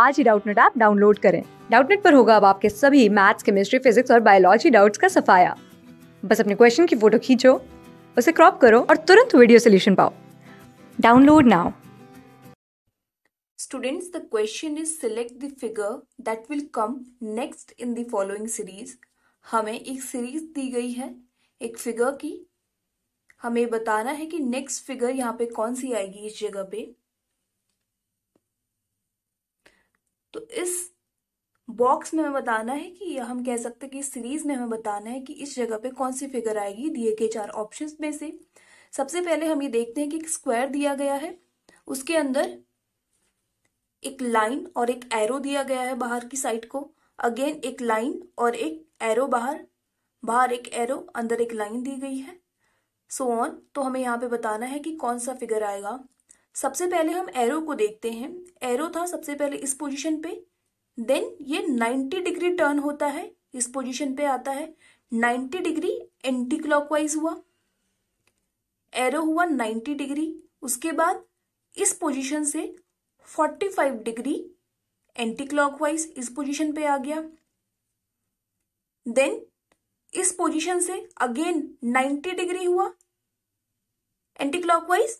आज ही Doubtnut app download करें डाउटनेट पर होगा अब आपके सभी मैथ्स केमिस्ट्री फिजिक्स और बायोलॉजी डाउट्स का सफाया बस अपने क्वेश्चन की फोटो खींचो उसे क्रॉप करो और तुरंत वीडियो सोल्यूशन पाओ download now Students, the question is select the figure that will come next in the following series. हमें एक सीरीज दी गई है एक फिगर की हमें बताना है कि नेक्स्ट फिगर यहाँ पे कौन सी आएगी इस जगह पे तो इस बॉक्स में हमें बताना है कि या हम कह सकते हैं कि सीरीज में हमें बताना है कि इस जगह पे कौन सी फिगर आएगी दिए गए चार ऑप्शंस में से सबसे पहले हम ये देखते हैं कि एक स्क्वायर दिया गया है उसके अंदर एक लाइन और एक एरो दिया गया है बाहर की साइड को अगेन एक लाइन और एक एरो बाहर बाहर एक एरो अंदर एक लाइन दी गई है सो so ऑन तो हमें यहाँ पे बताना है कि कौन सा फिगर आएगा सबसे पहले हम एरो को देखते हैं एरो था सबसे पहले इस पोजीशन पे देन ये 90 डिग्री टर्न होता है इस पोजीशन पे आता है 90 डिग्री एंटी क्लॉकवाइज हुआ एरो हुआ 90 डिग्री उसके बाद इस पोजीशन से 45 डिग्री एंटी क्लॉकवाइज इस पोजीशन पे आ गया देन इस पोजीशन से अगेन 90 डिग्री हुआ एंटी क्लॉकवाइज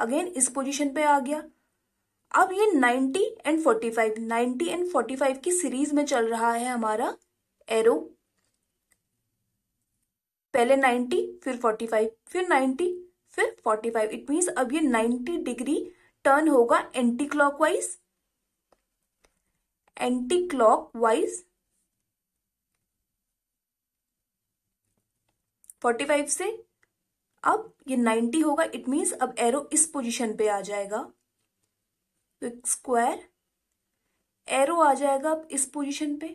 अगेन इस पोजीशन पे आ गया अब ये 90 एंड 45 90 एंड 45 की सीरीज में चल रहा है हमारा एरो पहले 90 फिर 45 फिर 90 फिर 45 इट मीन्स अब ये 90 डिग्री टर्न होगा anti clockwise anti clock forty five से अब ये 90 होगा इट मीन्स अब एरो इस पोजीशन पे आ जाएगा तो स्क्वायर एरो आ जाएगा अब इस पोजीशन पे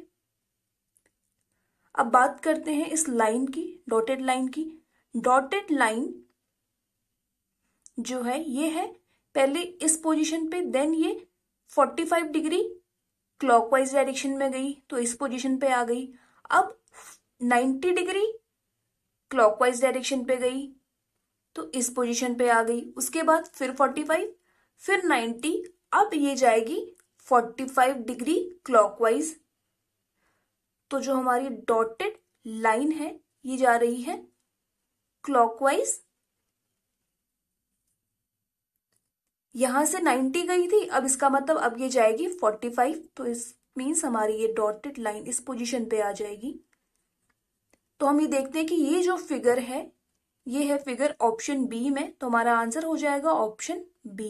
अब बात करते हैं इस लाइन की डॉटेड लाइन की डॉटेड लाइन जो है ये है पहले इस पोजीशन पे देन ये 45 डिग्री क्लॉकवाइज डायरेक्शन में गई तो इस पोजीशन पे आ गई अब 90 डिग्री क्लॉकवाइज डायरेक्शन पे गई तो इस पोजीशन पे आ गई उसके बाद फिर 45 फिर 90 अब ये जाएगी 45 डिग्री क्लॉकवाइज तो जो हमारी डॉटेड लाइन है ये जा रही है क्लॉकवाइज यहां से 90 गई थी अब इसका मतलब अब ये जाएगी 45 तो इस मीन्स हमारी ये डॉटेड लाइन इस पोजीशन पे आ जाएगी तो हम ये देखते हैं कि ये जो फिगर है ये है फिगर ऑप्शन बी में तो हमारा आंसर हो जाएगा option B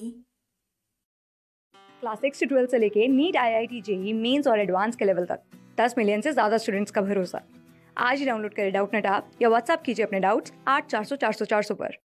class six twelfth twelve से लेके NEET I I T JEE Mains और एडवांस के लेवल तक दस मिलियन से ज़्यादा स्टूडेंट्स का भरोसा आज ही डाउनलोड करें डाउट नेट आप या व्हाट्सअप कीजिए अपने डाउट्स आठ चार सौ चार सौ चार सौ पर